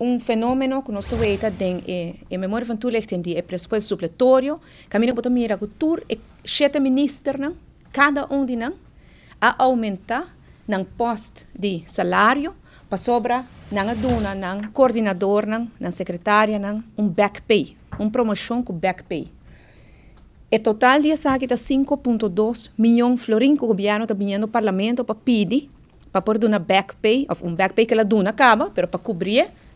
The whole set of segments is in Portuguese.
um fenômeno que nós temos den e, e memoria van toelichting die supletório caminho para o botom mira cultur e eh, sete ministros nan, cada um de nós, a aumentar o salário para salario, pa sobra nan aduna nan coordinador nan, nan back pay, um promoção com back pay. E total de essa 5.2 milhões de florins que o governo tá vindo parlamento para pedir para poder backpay of back pay, ou um back pay que ela dá na cama, para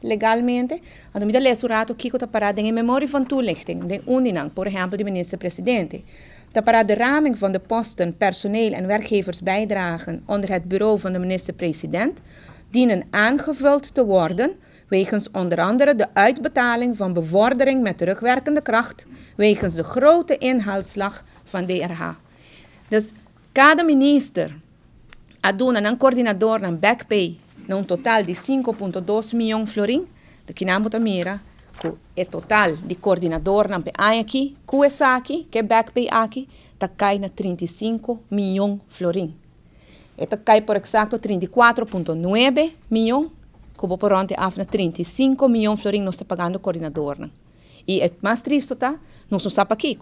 legalmente. Então, me dá leis rato Kiko está parado em memória van toelichting, de Uninang, por exemplo, de minister-presidente. Está parado de raming van de posten, personeel en werkgeversbijdragen onder het bureau van de minister-president dienen aangevuld te worden wegens onder andere de uitbetaling van bevordering met terugwerkende kracht, wegens de grote inhaalslag van DRH. Dus cada minister Aduna não coordenador não back pay ng total de 5.2 milhões florin, de Kinambuta Mira, que é total de coordenador na PAI aqui, que é aqui, que é back pay aqui, tá cai na 35 milhões florin. E tá cai, por exacto, 34.9 milhões, como vou por ontem na 35 milhões florin nós está pagando coordenador. E é mais triste, tá? Nós não sabe aqui,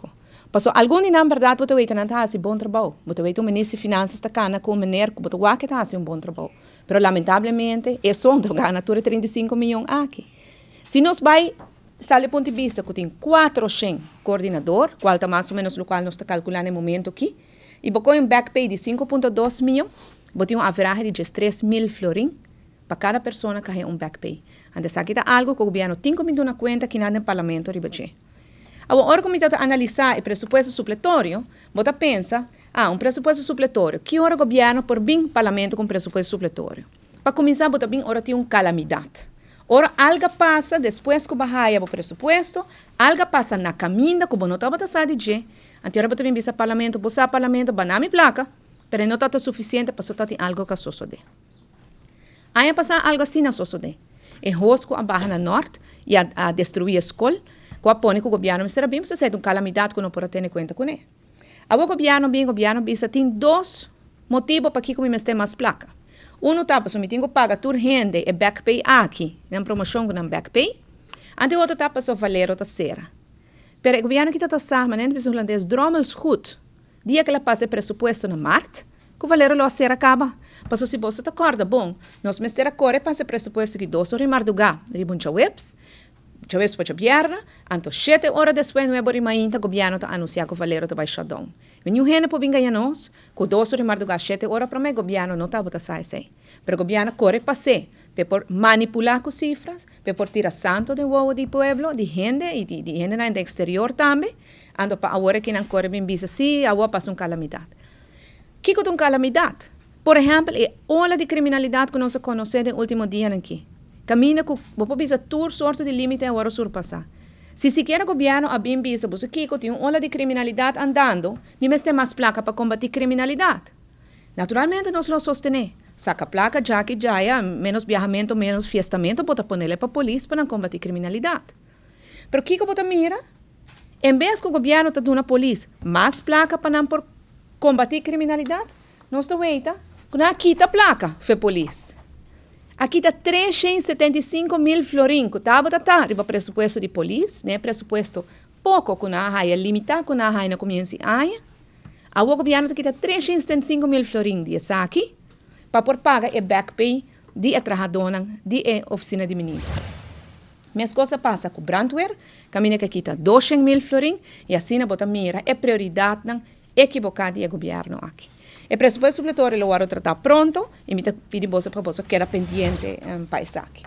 passou algum inam verdade botou aí fazer ah, um bom trabalho. Botou aí o ministro de finanças está cana com maneira que botou aqui tá fazer um bom trabalho. Pero lamentavelmente é só um ganatura 35 milhões aqui. Se nós vai sale ponto de vista que tem 400 coordenador, qual mais ou menos o qual nós está calculando no momento aqui, e botou um back pay de 5.2 milhões, botou um average de 3 mil florim para cada pessoa que tem um back pay. Antes aqui tá algo que o governo tem comido na conta que não é no parlamento ribeirinho Agora, o comitê analisar o pressuposto supletório, você pensa, ah, um pressuposto supletório, que hora o governo por bem parlamento com pressuposto supletório? Para começar, você bem, ora tem uma calamidade. Ora, algo passa depois que barraia o pressuposto, algo passa na caminha que não estava passando de Anterior para também visa parlamento, busa parlamento, mi placa, pero não está suficiente para soltar algo que sosso de. Aí passa algo assim na sosso de. E rosco a barra na norte e a, a destruir a escola, Quapone ku gobyerno Mr. Abim se sed un calamidad ku no pora tene cuenta ku ne. Abo gobyerno bin gobyerno bisa tem dois motivos para que comemos ter mais placa. Um tapa se tingo paga tur rende e back pay aqui, na promoção com back pay. Ante outro tapa só valer outra cera. Pero o governo que está sama, nem precisa holandês dromels goed. Dia que ela passa presupuesto na mart, que valero lo acera acaba. Passou se você acorda, bom, nós mestre a core passa presupuesto que doce rimar do gá, ribuncha webs, Čovek počep jarna, anto šete ora después no ebori mainta gobiano to anuncia ko valero to baixadon. Venju hene po vinga janos, ko doso rimar do gašete ora pro me gobiano no tabo ta sai sei. Pero gobierno corre pasé, pe por manipular con cifras, pe por tirar santo de uovo de pueblo, de gente y de, di gente en el exterior también, ando pa ahora que nan corre bien visa si, agua pasa un calamidad. Kiko un calamidad. Por ejemplo, e ola de criminalidad que nos conocemos en último día aquí. Camina com bopo bisa tur sorte de limite agora surpassa Se sequer o governo abim bisa busu kiko tem uma onda de criminalidade andando, me meste mais placa para combater criminalidade. Naturalmente nós não sostener. Saca placa já que já é menos viajamento, menos fiestamento, bota panela para a polícia para combater criminalidade. que kiko bota mira, em vez que o governo está dando a polícia mais placa para não combater criminalidade, nós tá com não quita placa, foi polícia. Aqui está 375 mil florinco, tá? Tá o tipo, presupuesto de polícia, né? Presupuesto pouco com a raia, limitar com a raia na comunidade. A o governo aqui está 375 mil florinco de tá, aqui, para por paga e é back pay de atrasadona de eh, oficina de ministro. Mas coisa passa com Brandware, caminha que aqui está 200 mil florinco e assim a bota mira é prioridade equivocado e o governo aqui. O pressuposto supletório eu vou tratar pronto e me pedi vossa proposta que era pendente em um, país aqui.